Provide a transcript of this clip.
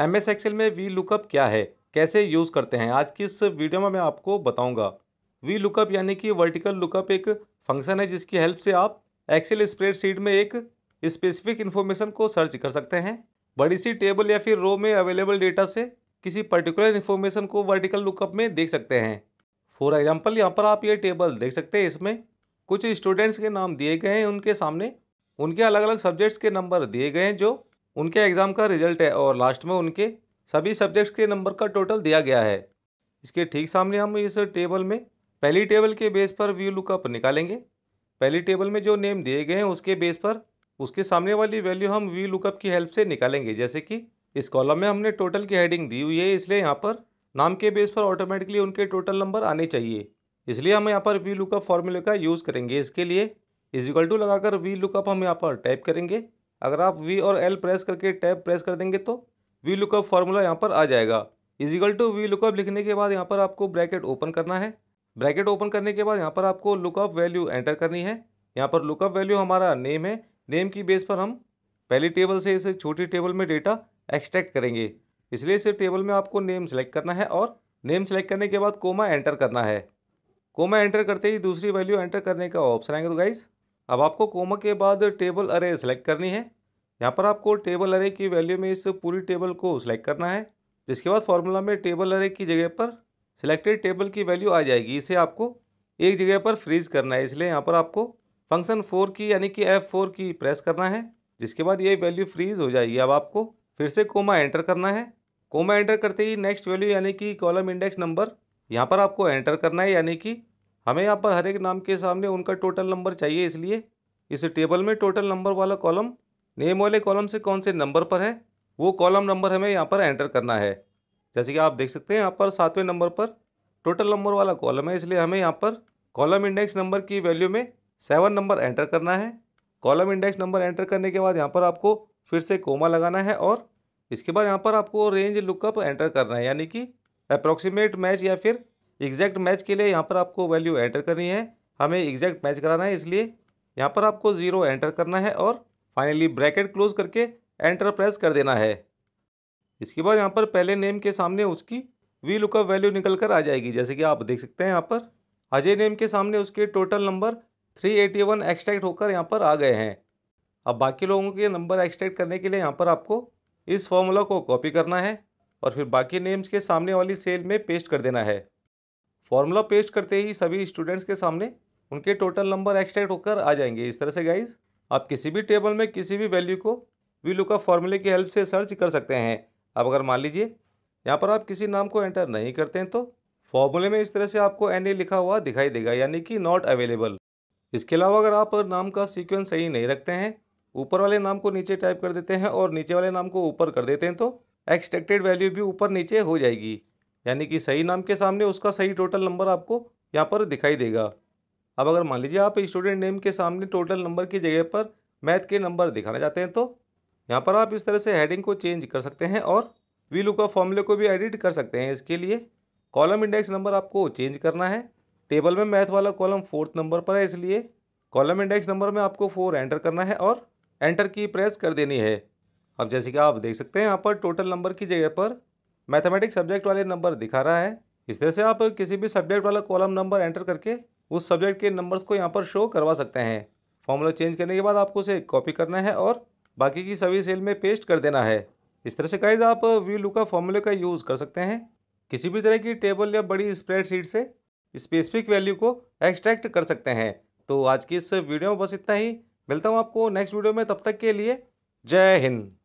M S Excel में V lookup क्या है कैसे यूज़ करते हैं आज की इस वीडियो में मैं आपको बताऊंगा वी लुकअप यानी कि वर्टिकल लुकअप एक फंक्शन है जिसकी हेल्प से आप एक्सेल स्प्रेडशीट में एक स्पेसिफिक इन्फॉर्मेशन को सर्च कर सकते हैं बड़ी सी टेबल या फिर रो में अवेलेबल डेटा से किसी पर्टिकुलर इन्फॉर्मेशन को वर्टिकल लुकअप में देख सकते हैं फॉर एग्जाम्पल यहाँ पर आप ये टेबल देख सकते हैं इसमें कुछ स्टूडेंट्स के नाम दिए गए हैं उनके सामने उनके अलग अलग सब्जेक्ट्स के नंबर दिए गए हैं जो उनके एग्ज़ाम का रिजल्ट है और लास्ट में उनके सभी सब्जेक्ट्स के नंबर का टोटल दिया गया है इसके ठीक सामने हम इस टेबल में पहली टेबल के बेस पर व्यू लुकअप निकालेंगे पहली टेबल में जो नेम दिए गए हैं उसके बेस पर उसके सामने वाली वैल्यू हम व्यू लुकअप की हेल्प से निकालेंगे जैसे कि इस कॉलम में हमने टोटल की हेडिंग दी हुई है इसलिए यहाँ पर नाम के बेस पर ऑटोमेटिकली उनके टोटल नंबर आने चाहिए इसलिए हम यहाँ पर वी लुकअप फॉर्मूले का यूज़ करेंगे इसके लिए इजिकल टू लगाकर वी लुकअप हम यहाँ पर टाइप करेंगे अगर आप वी और एल प्रेस करके टैब प्रेस कर देंगे तो वी लुकअप फार्मूला यहाँ पर आ जाएगा इजिकल टू वी लुकअप लिखने के बाद यहाँ पर आपको ब्रैकेट ओपन करना है ब्रैकेट ओपन करने के बाद यहाँ पर आपको लुकअप वैल्यू एंटर करनी है यहाँ पर लुकअप वैल्यू हमारा नेम है नेम की बेस पर हम पहली टेबल से इसे छोटी टेबल में डेटा एक्सट्रैक्ट करेंगे इसलिए इसे टेबल में आपको नेम सेलेक्ट करना है और नेम सेलेक्ट करने के बाद कोमा एंटर करना है कोमा एंटर करते ही दूसरी वैल्यू एंटर करने का ऑप्शन आएंगे तो गाइज़ अब आपको कोमा के बाद टेबल अरे सेलेक्ट करनी है यहाँ पर आपको टेबल अरे की वैल्यू में इस पूरी टेबल को सेलेक्ट करना है जिसके बाद फार्मूला में टेबल अरे की जगह पर सिलेक्टेड टेबल की वैल्यू आ जाएगी इसे आपको एक जगह पर फ्रीज करना है इसलिए यहाँ पर आपको फंक्शन फोर की यानी कि एफ़ फोर की प्रेस करना है जिसके बाद ये वैल्यू फ्रीज हो जाएगी अब आपको फिर से कोमा एंटर करना है कोमा एंटर करते ही नेक्स्ट वैल्यू यानी कि कॉलम इंडेक्स नंबर यहाँ पर आपको एंटर करना है यानी कि हमें यहाँ पर हर एक नाम के सामने उनका टोटल नंबर चाहिए इसलिए इस टेबल में टोटल नंबर वाला कॉलम नेम वाले कॉलम से कौन से नंबर पर है वो कॉलम नंबर हमें यहाँ पर एंटर करना है जैसे कि आप देख सकते हैं यहाँ पर सातवें नंबर पर टोटल नंबर वाला कॉलम है इसलिए हमें यहाँ पर कॉलम इंडेक्स नंबर की वैल्यू में सेवन नंबर एंटर करना है कॉलम इंडेक्स नंबर एंटर करने के बाद यहाँ पर आपको फिर से कोमा लगाना है और इसके बाद यहाँ पर आपको रेंज लुकअप एंटर करना है यानी कि अप्रॉक्सीमेट मैच या फिर एग्जैक्ट मैच के लिए यहाँ पर आपको वैल्यू एंटर करनी है हमें एग्जैक्ट मैच कराना है इसलिए यहाँ पर आपको ज़ीरो एंटर करना है और फाइनली ब्रैकेट क्लोज करके एंटर प्रेस कर देना है इसके बाद यहाँ पर पहले नेम के सामने उसकी वी लुकअप वैल्यू निकल कर आ जाएगी जैसे कि आप देख सकते हैं यहाँ पर अजय नेम के सामने उसके टोटल नंबर 381 एक्सट्रैक्ट होकर यहाँ पर आ गए हैं अब बाकी लोगों के नंबर एक्सट्रैक्ट करने के लिए यहाँ पर आपको इस फॉर्मूला को कॉपी करना है और फिर बाकी नेम्स के सामने वाली सेल में पेस्ट कर देना है फॉर्मूला पेस्ट करते ही सभी स्टूडेंट्स के सामने उनके टोटल नंबर एक्सट्रैक्ट होकर आ जाएंगे इस तरह से गाइज आप किसी भी टेबल में किसी भी वैल्यू को वी लुकअप फॉर्मूले की हेल्प से सर्च कर सकते हैं अब अगर मान लीजिए यहाँ पर आप किसी नाम को एंटर नहीं करते हैं तो फॉर्मूले में इस तरह से आपको एन ए लिखा हुआ दिखाई देगा यानी कि नॉट अवेलेबल इसके अलावा अगर आप नाम का सीक्वेंस सही नहीं रखते हैं ऊपर वाले नाम को नीचे टाइप कर देते हैं और नीचे वाले नाम को ऊपर कर देते हैं तो एक्सटेक्टेड वैल्यू भी ऊपर नीचे हो जाएगी यानी कि सही नाम के सामने उसका सही टोटल नंबर आपको यहाँ पर दिखाई देगा अब अगर मान लीजिए आप स्टूडेंट नेम के सामने टोटल नंबर की जगह पर मैथ के नंबर दिखाना चाहते हैं तो यहाँ पर आप इस तरह से हेडिंग को चेंज कर सकते हैं और वी लुकअप फॉर्मूले को भी एडिट कर सकते हैं इसके लिए कॉलम इंडेक्स नंबर आपको चेंज करना है टेबल में मैथ वाला कॉलम फोर्थ नंबर पर है इसलिए कॉलम इंडेक्स नंबर में आपको फोर एंटर करना है और एंटर की प्रेस कर देनी है अब जैसे कि आप देख सकते हैं यहाँ पर टोटल नंबर की जगह पर मैथमेटिक्स सब्जेक्ट वाले नंबर दिखा रहा है इस तरह से आप किसी भी सब्जेक्ट वाला कॉलम नंबर एंटर करके उस सब्जेक्ट के नंबर्स को यहाँ पर शो करवा सकते हैं फॉर्मूला चेंज करने के बाद आपको उसे कॉपी करना है और बाकी की सभी सेल में पेस्ट कर देना है इस तरह से गाइज आप व्यू लुका फॉर्मूले का यूज़ कर सकते हैं किसी भी तरह की टेबल या बड़ी स्प्रेडशीट से स्पेसिफिक वैल्यू को एक्सट्रैक्ट कर सकते हैं तो आज की इस वीडियो में बस इतना ही मिलता हूँ आपको नेक्स्ट वीडियो में तब तक के लिए जय हिंद